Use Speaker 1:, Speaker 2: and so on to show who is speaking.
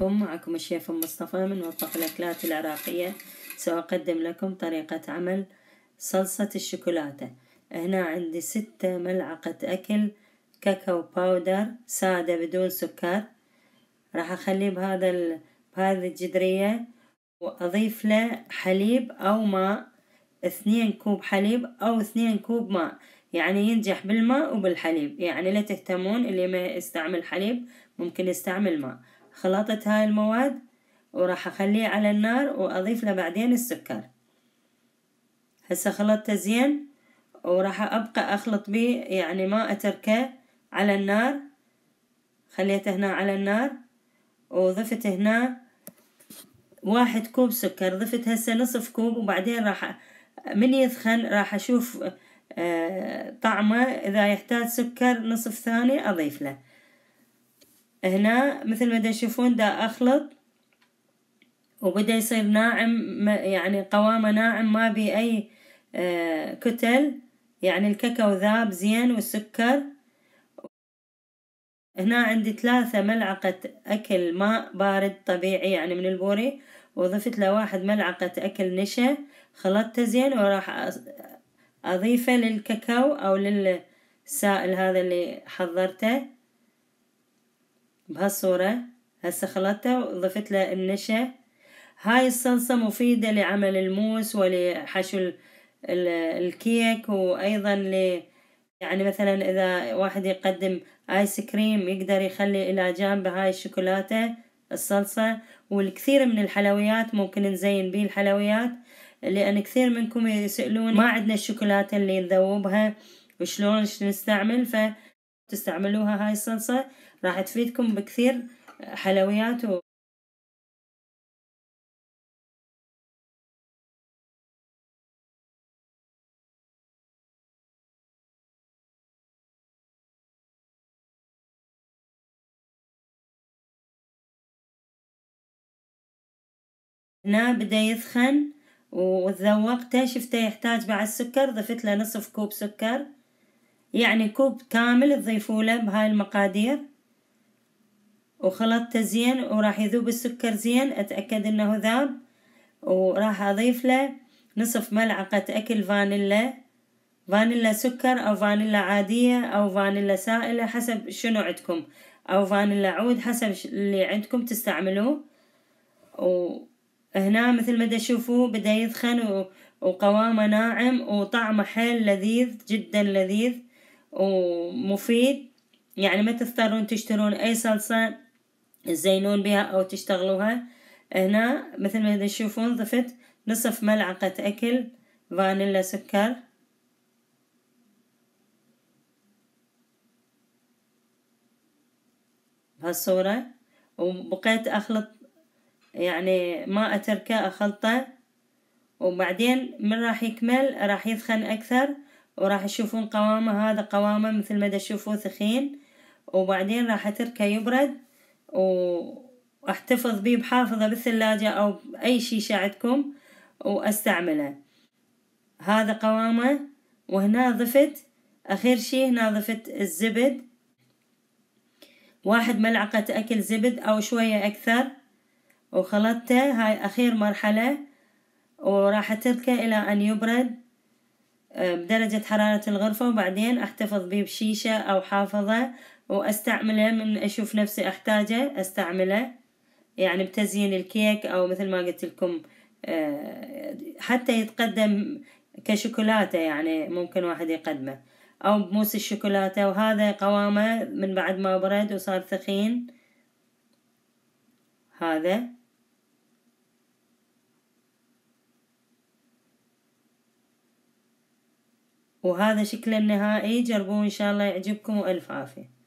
Speaker 1: عليكم معكم الشيف مصطفى من مطبخ الأكلات العراقية سأقدم لكم طريقة عمل صلصة الشوكولاتة هنا عندي ستة ملعقة أكل كاكاو باودر سادة بدون سكر راح أخليه بهذا ال... بهذه الجدرية وأضيف له حليب أو ماء اثنين كوب حليب أو اثنين كوب ماء يعني ينجح بالماء وبالحليب يعني لا تهتمون اللي ما يستعمل حليب ممكن يستعمل ماء خلطت هاي المواد وراح اخليه على النار واضيف له بعدين السكر هسه خلطته زين وراح ابقى اخلط بيه يعني ما اتركه على النار خليته هنا على النار وضفت هنا واحد كوب سكر ضفت هسه نصف كوب وبعدين راح من يثخن راح اشوف آه، طعمه اذا يحتاج سكر نصف ثاني اضيف له هنا مثل ما تشوفون دا اخلط وبدا يصير ناعم يعني قوامه ناعم ما بي اي آه، كتل يعني الكاكاو ذاب زين والسكر هنا عندي ثلاثة ملعقة أكل ماء بارد طبيعي يعني من البوري وضفت له واحد ملعقة أكل نشا خلطته زين وراح أضيفه للكاكاو أو للسائل هذا اللي حضرته بهالصورة هسه خلطتها وضفت لها النشا هاي الصلصة مفيدة لعمل الموس ولحشو الكيك وأيضا ل يعني مثلا إذا واحد يقدم آيس كريم يقدر يخلي إلى جانب هاي الشوكولاتة الصلصة والكثير من الحلويات ممكن نزين بيه الحلويات لأن كثير منكم يسألون ما عندنا الشوكولاتة اللي نذوبها وشلون نستعمل ف تستعملوها هاي الصلصة راح تفيدكم بكثير حلويات و... هنا بدا يثخن وتذوقته شفته يحتاج بعد سكر ضفت له نصف كوب سكر يعني كوب كامل تضيفوا له بهاي المقادير وخلطته زين وراح يذوب السكر زين اتأكد انه ذاب وراح اضيف له نصف ملعقة اكل فانيلا فانيلا سكر او فانيلا عادية او فانيلا سائلة حسب شنو عندكم او فانيلا عود حسب اللي عندكم تستعملوه وهنا مثل ما تشوفوا بدا يدخن وقوامه ناعم وطعمه حيل لذيذ جدا لذيذ ومفيد يعني ما تضطرون تشترون أي صلصة تزينون بها أو تشتغلوها هنا مثل ما تشوفون ضفت نصف ملعقة أكل فانيلا سكر بهالصورة وبقيت أخلط يعني ما أتركه أخلطه وبعدين من راح يكمل راح يثخن أكثر وراح تشوفون قوامه هذا قوامه مثل ما تشوفوه ثخين وبعدين راح اتركه يبرد واحتفظ بيه بحافظه بالثلاجة او باي شيشة عندكم واستعمله هذا قوامه وهنا ضفت اخر شي هنا ضفت الزبد واحد ملعقة اكل زبد او شوية اكثر وخلطته هاي اخير مرحلة وراح اتركه الى ان يبرد بدرجة حرارة الغرفة وبعدين أحتفظ به بشيشة أو حافظة وأستعمله من أشوف نفسي أحتاجه أستعمله يعني بتزيين الكيك أو مثل ما قلت لكم أه، حتى يتقدم كشوكولاتة يعني ممكن واحد يقدمه أو بموس الشوكولاتة وهذا قوامه من بعد ما برد وصار ثخين هذا وهذا شكله النهائي جربوه إن شاء الله يعجبكم وألف عافية